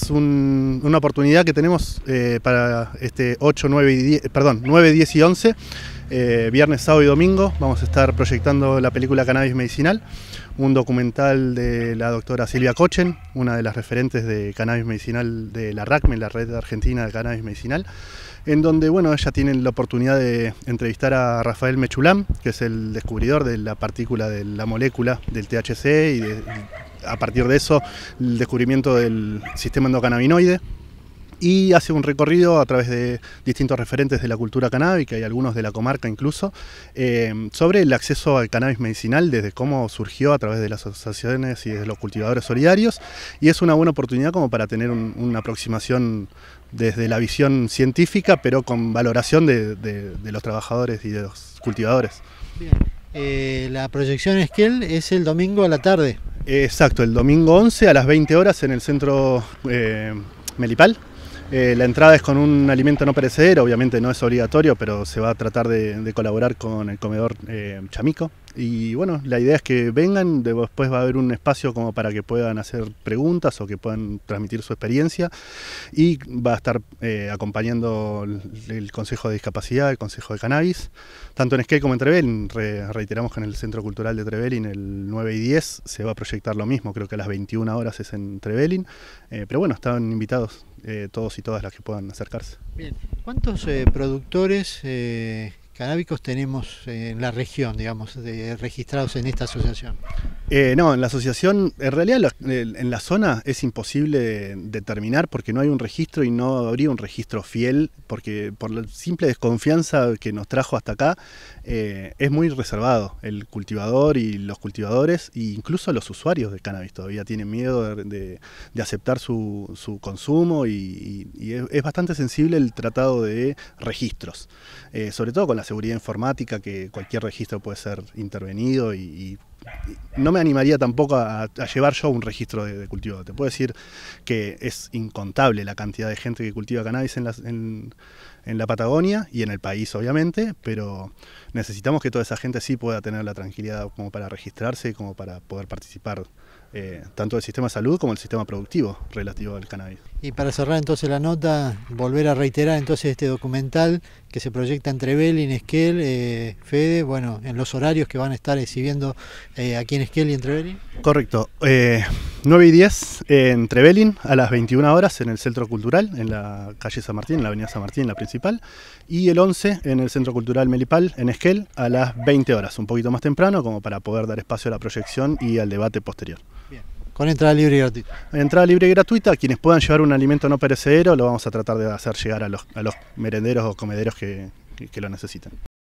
Es una oportunidad que tenemos eh, para este 8, 9 y 10, perdón, 9, 10 y 11, eh, viernes, sábado y domingo. Vamos a estar proyectando la película Cannabis Medicinal, un documental de la doctora Silvia Cochen, una de las referentes de cannabis medicinal de la RACME, la Red Argentina de Cannabis Medicinal, en donde bueno, ella tiene la oportunidad de entrevistar a Rafael Mechulam, que es el descubridor de la partícula de la molécula del THC y de, a partir de eso el descubrimiento del sistema endocannabinoide y hace un recorrido a través de distintos referentes de la cultura canábica y algunos de la comarca incluso, eh, sobre el acceso al cannabis medicinal, desde cómo surgió a través de las asociaciones y de los cultivadores solidarios, y es una buena oportunidad como para tener una aproximación desde la visión científica, pero con valoración de, los trabajadores y de los cultivadores. Bien. Eh, la proyección él es el domingo a la tarde. Exacto, el domingo 11 a las 20 horas en el centro eh, Melipal. Eh, la entrada es con un alimento no perecedero, obviamente no es obligatorio, pero se va a tratar de, colaborar con el comedor eh, chamico, y bueno, la idea es que vengan, después va a haber un espacio como para que puedan hacer preguntas o que puedan transmitir su experiencia. Y va a estar eh, acompañando el, Consejo de Discapacidad, el Consejo de Cannabis, tanto en Esquel como en Trevelin. reiteramos que en el Centro Cultural de Trevelin, el 9 y 10, se va a proyectar lo mismo, creo que a las 21 horas es en Trevelin. Eh, pero bueno, están invitados eh, todos y todas las que puedan acercarse. Bien, ¿cuántos productores canábicos tenemos eh, en la región, digamos, registrados en esta asociación? Eh, no, en la asociación, en realidad en la zona es imposible determinar porque no hay un registro y no habría un registro fiel, porque por la simple desconfianza que nos trajo hasta acá, eh, es muy reservado el cultivador y los cultivadores, e incluso los usuarios de cannabis todavía tienen miedo de, aceptar su, consumo y, es, bastante sensible el tratado de registros, sobre todo con la seguridad informática, que cualquier registro puede ser intervenido y, y no me animaría tampoco a, llevar yo un registro de, cultivo. Te puedo decir que es incontable la cantidad de gente que cultiva cannabis en la, Patagonia y en el país, obviamente, pero necesitamos que toda esa gente sí pueda tener la tranquilidad como para registrarse, como para poder participar eh, tanto del sistema de salud como del sistema productivo relativo al cannabis. Y para cerrar entonces la nota, volver a reiterar entonces este documental que se proyecta entre Bell, Inesquel, eh, Fede, bueno, en los horarios que van a estar exhibiendo eh, aquí en Esquel y eh, en Trevelin. Correcto. 9 y 10 en Trevelin a las 21 horas en el Centro Cultural, en la calle San Martín, en la avenida San Martín, la principal. Y el 11 en el Centro Cultural Melipal, en Esquel, a las 20 horas, un poquito más temprano, como para poder dar espacio a la proyección y al debate posterior. Bien. Con entrada libre y gratuita. Entrada libre y gratuita. Quienes puedan llevar un alimento no perecedero lo vamos a tratar de hacer llegar a los, merenderos o comederos que, que lo necesiten.